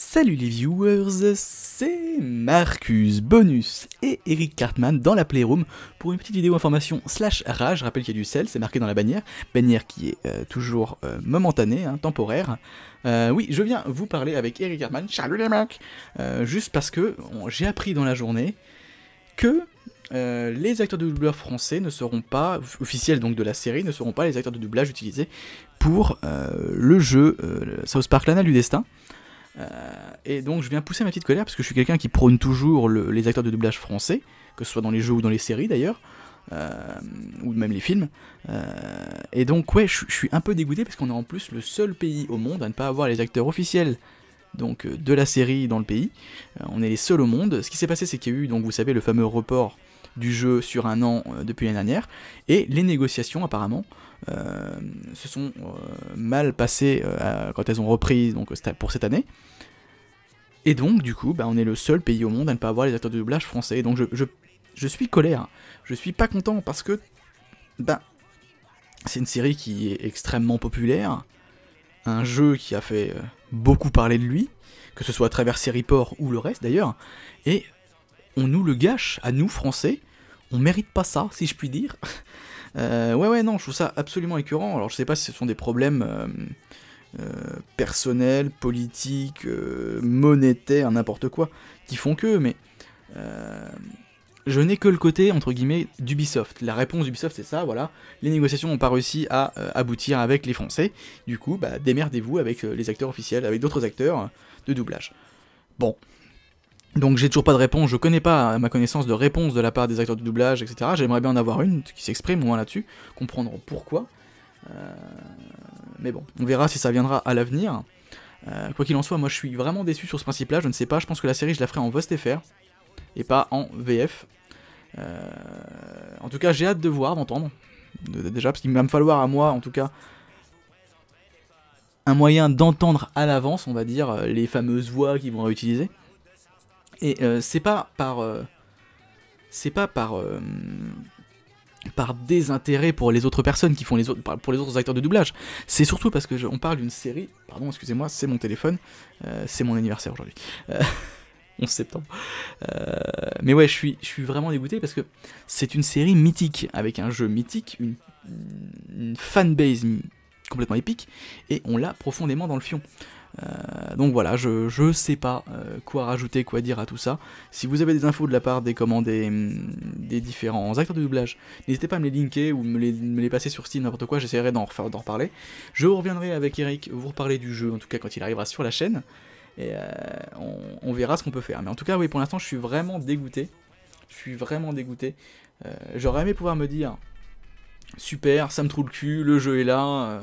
Salut les viewers, c'est Marcus, Bonus et Eric Cartman dans la Playroom pour une petite vidéo information slash rage, je rappelle qu'il y a du sel, c'est marqué dans la bannière, bannière qui est euh, toujours euh, momentanée, hein, temporaire. Euh, oui, je viens vous parler avec Eric Cartman, salut les juste parce que j'ai appris dans la journée que les acteurs de doublage français ne seront pas, officiels donc de la série, ne seront pas les acteurs de doublage utilisés pour le jeu South Park L'Anal du Destin. Euh, et donc je viens pousser ma petite colère parce que je suis quelqu'un qui prône toujours les acteurs de doublage français, que ce soit dans les jeux ou dans les séries d'ailleurs. Euh, ou même les films. Euh, et donc ouais, je suis un peu dégoûté parce qu'on est en plus le seul pays au monde à ne pas avoir les acteurs officiels donc de la série dans le pays. on est les seuls au monde. Ce qui s'est passé, c'est qu'il y a eu donc vous savez le fameux report du jeu sur un an euh, depuis l'année dernière, et les négociations apparemment euh, se sont euh, mal passées quand elles ont repris donc, pour cette année. Et donc, du coup, bah, on est le seul pays au monde à ne pas avoir les acteurs de doublage français. Donc, je, je, je suis colère. Je suis pas content parce que, bah, c'est une série qui est extrêmement populaire. Un jeu qui a fait beaucoup parler de lui, que ce soit à travers ses ou le reste d'ailleurs. Et on nous le gâche, à nous français, on mérite pas ça, si je puis dire. Euh, ouais, ouais, non, je trouve ça absolument écœurant. Alors, je sais pas si ce sont des problèmes euh, euh, personnels, politiques, monétaires, n'importe quoi, qui font que, mais je n'ai que le côté, entre guillemets, d'Ubisoft. La réponse d'Ubisoft, c'est ça, voilà. Les négociations n'ont pas réussi à aboutir avec les Français. Du coup, bah, démerdez-vous avec les acteurs officiels, avec d'autres acteurs de doublage. Bon, donc j'ai toujours pas de réponse, je connais pas ma connaissance de réponse de la part des acteurs de doublage, etc. J'aimerais bien en avoir une qui s'exprime moins là-dessus, comprendre pourquoi. Euh, mais bon, on verra si ça viendra à l'avenir. Euh, quoi qu'il en soit, moi je suis vraiment déçu sur ce principe-là, je ne sais pas, je pense que la série je la ferai en VostFR et pas en VF. Euh, en tout cas, j'ai hâte de voir, d'entendre. Déjà, parce qu'il va me falloir à moi, en tout cas, un moyen d'entendre à l'avance, on va dire, les fameuses voix qu'ils vont réutiliser. Et euh, c'est pas par. Euh, c'est pas par. Euh, par désintérêt pour les autres personnes qui font les autres pour les autres acteurs de doublage. C'est surtout parce que on parle d'une série. Pardon, excusez-moi, c'est mon téléphone. c'est mon anniversaire aujourd'hui. 11 septembre. mais ouais, je suis, je suis vraiment dégoûté parce que c'est une série mythique, avec un jeu mythique, une, une fanbase complètement épique, et on l'a profondément dans le fion. Euh, donc voilà, je, ne sais pas euh, quoi rajouter, quoi dire à tout ça. Si vous avez des infos de la part des, commandes, hum, des, différents acteurs de doublage, n'hésitez pas à me les linker ou me les, passer sur Steam, n'importe quoi, j'essaierai d'en reparler. Je reviendrai avec Eric vous reparler du jeu, en tout cas quand il arrivera sur la chaîne, et euh, on, on, verra ce qu'on peut faire. Mais en tout cas, oui, pour l'instant, je suis vraiment dégoûté. Je suis vraiment dégoûté. J'aurais aimé pouvoir me dire, super, ça me trouve le cul, le jeu est là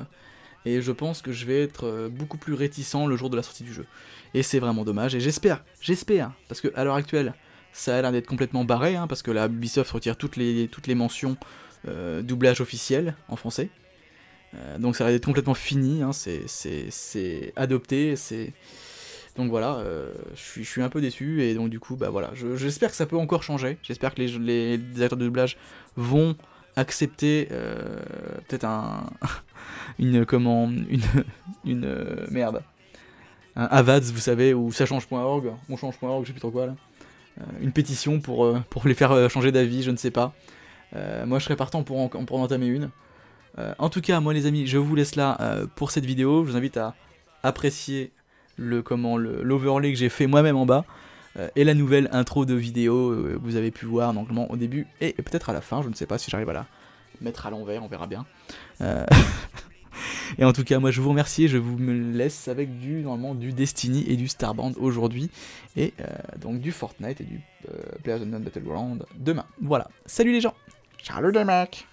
et je pense que je vais être euh, beaucoup plus réticent le jour de la sortie du jeu. Et c'est vraiment dommage, et j'espère, j'espère, parce qu'à l'heure actuelle, ça a l'air d'être complètement barré, hein, parce que la Ubisoft retire toutes les, toutes les mentions euh, doublage officiel en français. Euh, donc ça a l'air d'être complètement fini, hein, c'est adopté, c'est... Donc voilà, je suis un peu déçu et donc du coup, bah voilà, j'espère que ça peut encore changer. J'espère que les, les, acteurs de doublage vont accepter peut-être un, une comment une une euh, merde un Avads vous savez ou ça change.org on change.org je sais plus trop quoi là euh, une pétition pour euh, pour les faire changer d'avis je ne sais pas moi je serais partant pour en, entamer une en tout cas moi les amis je vous laisse là pour cette vidéo je vous invite à apprécier le comment l'overlay que j'ai fait moi-même en bas et la nouvelle intro de vidéo que vous avez pu voir normalement au début et peut-être à la fin je ne sais pas si j'arrive à la mettre à l'envers on verra bien Et en tout cas, moi je vous remercie je vous me laisse avec du, normalement, du Destiny et du Starband aujourd'hui. Et euh, donc du Fortnite et du euh, Players Unknown Battleground demain. Voilà. Salut les gens Ciao les mecs